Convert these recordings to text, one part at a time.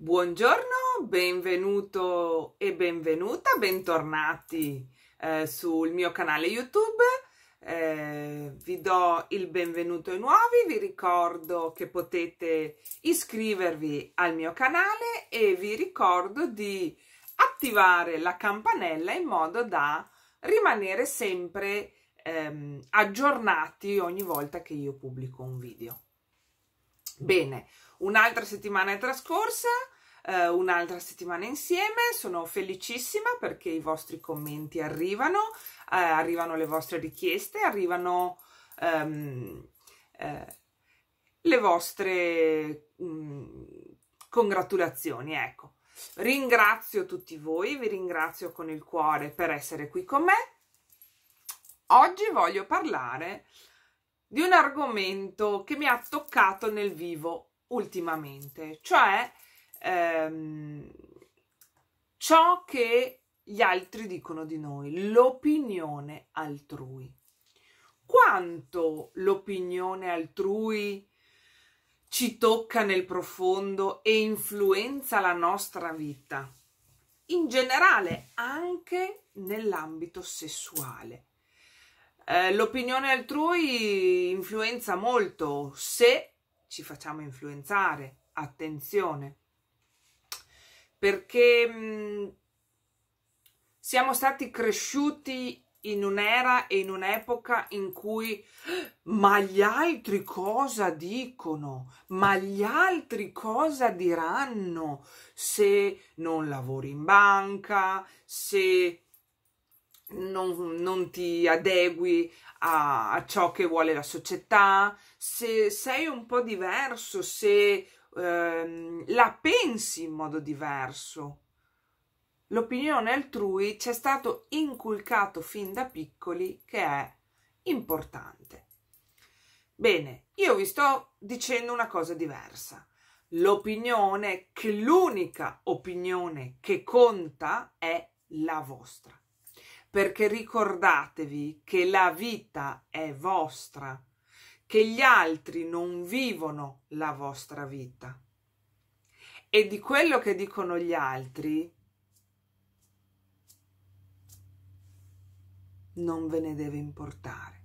Buongiorno, benvenuto e benvenuta, bentornati eh, sul mio canale YouTube. Eh, vi do il benvenuto ai nuovi, vi ricordo che potete iscrivervi al mio canale e vi ricordo di attivare la campanella in modo da rimanere sempre ehm, aggiornati ogni volta che io pubblico un video. Bene, Un'altra settimana è trascorsa, eh, un'altra settimana insieme, sono felicissima perché i vostri commenti arrivano, eh, arrivano le vostre richieste, arrivano ehm, eh, le vostre mh, mm, congratulazioni, ecco. Ringrazio tutti voi, vi ringrazio con il cuore per essere qui con me. Oggi voglio parlare di un argomento che mi ha toccato nel vivo ultimamente, cioè ehm, ciò che gli altri dicono di noi, l'opinione altrui. Quanto l'opinione altrui ci tocca nel profondo e influenza la nostra vita, in generale anche nell'ambito sessuale. Eh, l'opinione altrui influenza molto se ci facciamo influenzare, attenzione, perché mh, mm, siamo stati cresciuti in un'era e in un'epoca in cui ah, ma gli altri cosa dicono? Ma gli altri cosa diranno se non lavori in banca, se non, non ti adegui a, a, ciò che vuole la società, se sei un po' diverso, se ehm, la pensi in modo diverso. L'opinione altrui ci è stato inculcato fin da piccoli che è importante. Bene, io vi sto dicendo una cosa diversa. L'opinione che l'unica opinione che conta è la vostra perché ricordatevi che la vita è vostra, che gli altri non vivono la vostra vita. E di quello che dicono gli altri non ve ne deve importare.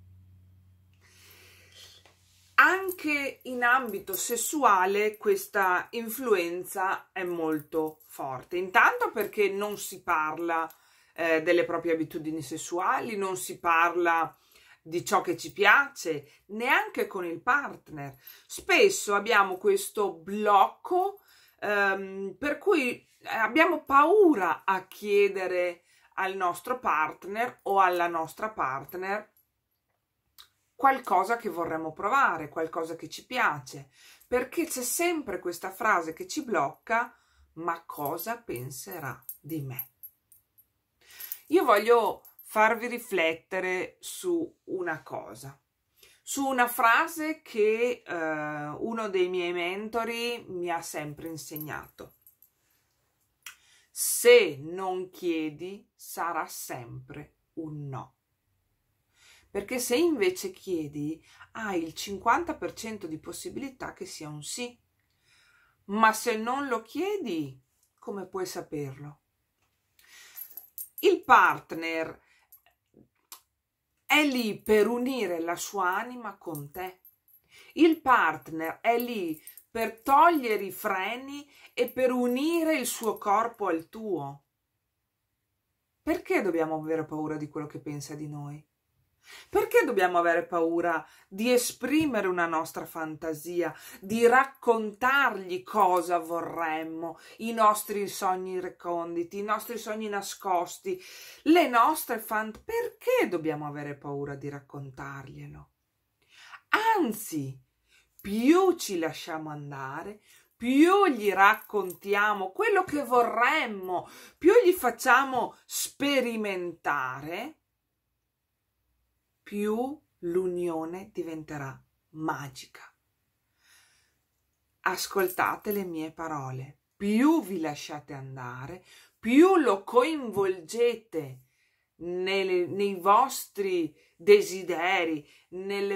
Anche in ambito sessuale questa influenza è molto forte, intanto perché non si parla eh, delle proprie abitudini sessuali, non si parla di ciò che ci piace, neanche con il partner. Spesso abbiamo questo blocco ehm, per cui eh, abbiamo paura a chiedere al nostro partner o alla nostra partner qualcosa che vorremmo provare, qualcosa che ci piace, perché c'è sempre questa frase che ci blocca, ma cosa penserà di me? Io voglio farvi riflettere su una cosa, su una frase che eh, uno dei miei mentori mi ha sempre insegnato. Se non chiedi sarà sempre un no. Perché se invece chiedi hai il 50% di possibilità che sia un sì. Ma se non lo chiedi, come puoi saperlo? il partner è lì per unire la sua anima con te. Il partner è lì per togliere i freni e per unire il suo corpo al tuo. Perché dobbiamo avere paura di quello che pensa di noi? Perché dobbiamo avere paura di esprimere una nostra fantasia, di raccontargli cosa vorremmo, i nostri sogni reconditi, i nostri sogni nascosti, le nostre fantasie? Perché dobbiamo avere paura di raccontarglielo? Anzi, più ci lasciamo andare, più gli raccontiamo quello che vorremmo, più gli facciamo sperimentare più l'unione diventerà magica. Ascoltate le mie parole, più vi lasciate andare, più lo coinvolgete nelle, nei vostri desideri,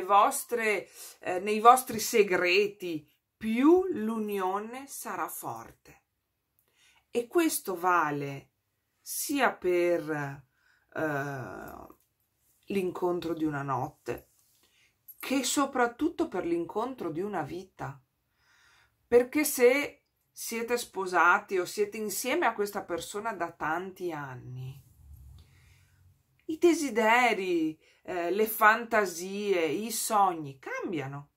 vostre, eh, nei vostri segreti, più l'unione sarà forte. E questo vale sia per eh, l'incontro di una notte, che soprattutto per l'incontro di una vita. Perché se siete sposati o siete insieme a questa persona da tanti anni, i desideri, eh, le fantasie, i sogni cambiano.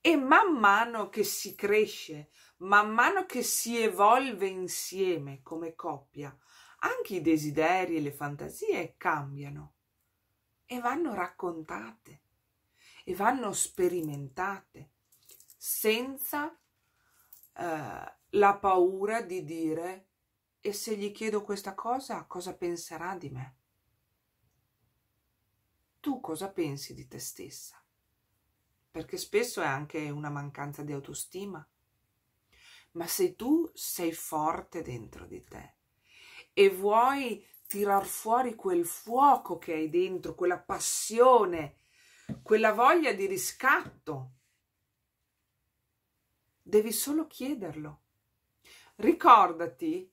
E man mano che si cresce, man mano che si evolve insieme come coppia, anche i desideri e le fantasie cambiano e vanno raccontate e vanno sperimentate senza eh, la paura di dire e se gli chiedo questa cosa cosa penserà di me? Tu cosa pensi di te stessa? Perché spesso è anche una mancanza di autostima. Ma se tu sei forte dentro di te e vuoi tirar fuori quel fuoco che hai dentro, quella passione, quella voglia di riscatto. Devi solo chiederlo. Ricordati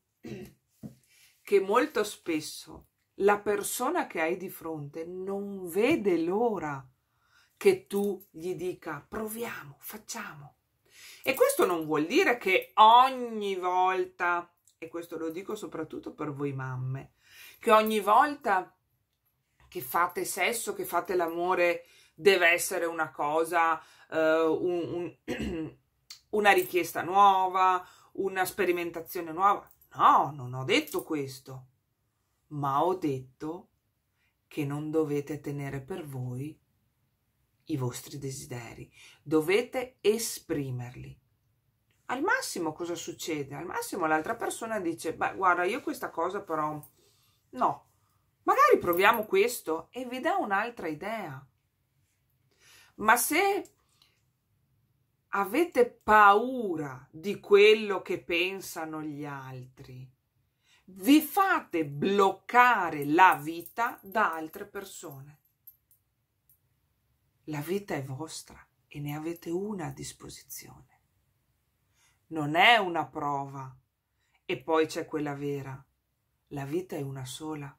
che molto spesso la persona che hai di fronte non vede l'ora che tu gli dica proviamo, facciamo. E questo non vuol dire che ogni volta, e questo lo dico soprattutto per voi mamme, che ogni volta che fate sesso, che fate l'amore, deve essere una cosa, uh, un, un una richiesta nuova, una sperimentazione nuova. No, non ho detto questo, ma ho detto che non dovete tenere per voi i vostri desideri, dovete esprimerli. Al massimo cosa succede? Al massimo l'altra persona dice, beh guarda, io questa cosa però No, magari proviamo questo e vi dà un'altra idea. Ma se avete paura di quello che pensano gli altri, vi fate bloccare la vita da altre persone. La vita è vostra e ne avete una a disposizione. Non è una prova e poi c'è quella vera la vita è una sola.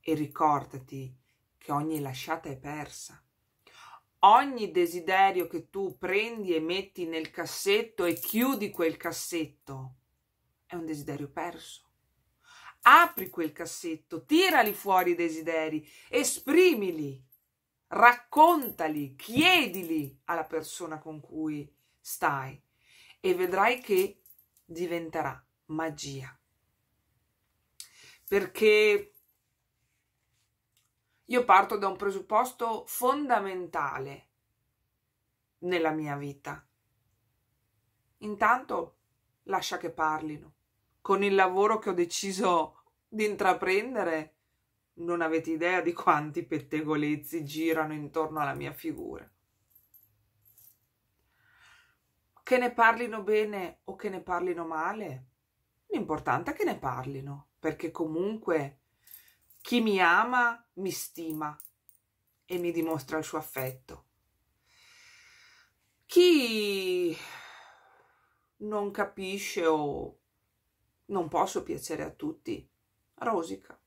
E ricordati che ogni lasciata è persa. Ogni desiderio che tu prendi e metti nel cassetto e chiudi quel cassetto è un desiderio perso. Apri quel cassetto, tirali fuori i desideri, esprimili, raccontali, chiedili alla persona con cui stai e vedrai che diventerà magia. Perché io parto da un presupposto fondamentale nella mia vita. Intanto lascia che parlino. Con il lavoro che ho deciso di intraprendere, non avete idea di quanti pettegolezzi girano intorno alla mia figura. Che ne parlino bene o che ne parlino male, L'importante è che ne parlino, perché comunque chi mi ama mi stima e mi dimostra il suo affetto. Chi non capisce o non posso piacere a tutti, rosica.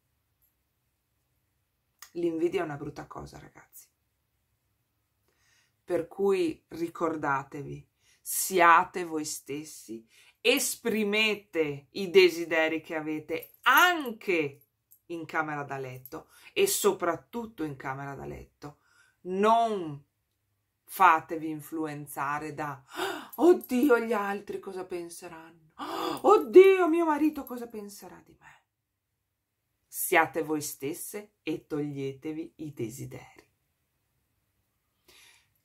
L'invidia è una brutta cosa, ragazzi. Per cui ricordatevi, siate voi stessi esprimete i desideri che avete anche in camera da letto e soprattutto in camera da letto. Non fatevi influenzare da oh, oddio gli altri cosa penseranno, oh, oddio mio marito cosa penserà di me. Siate voi stesse e toglietevi i desideri.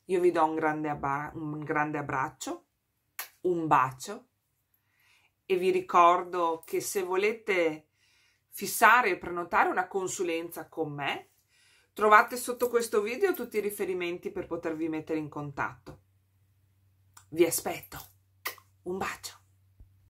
Io vi do un grande, un grande abbraccio, un bacio e vi ricordo che se volete fissare e prenotare una consulenza con me, trovate sotto questo video tutti i riferimenti per potervi mettere in contatto. Vi aspetto. Un bacio.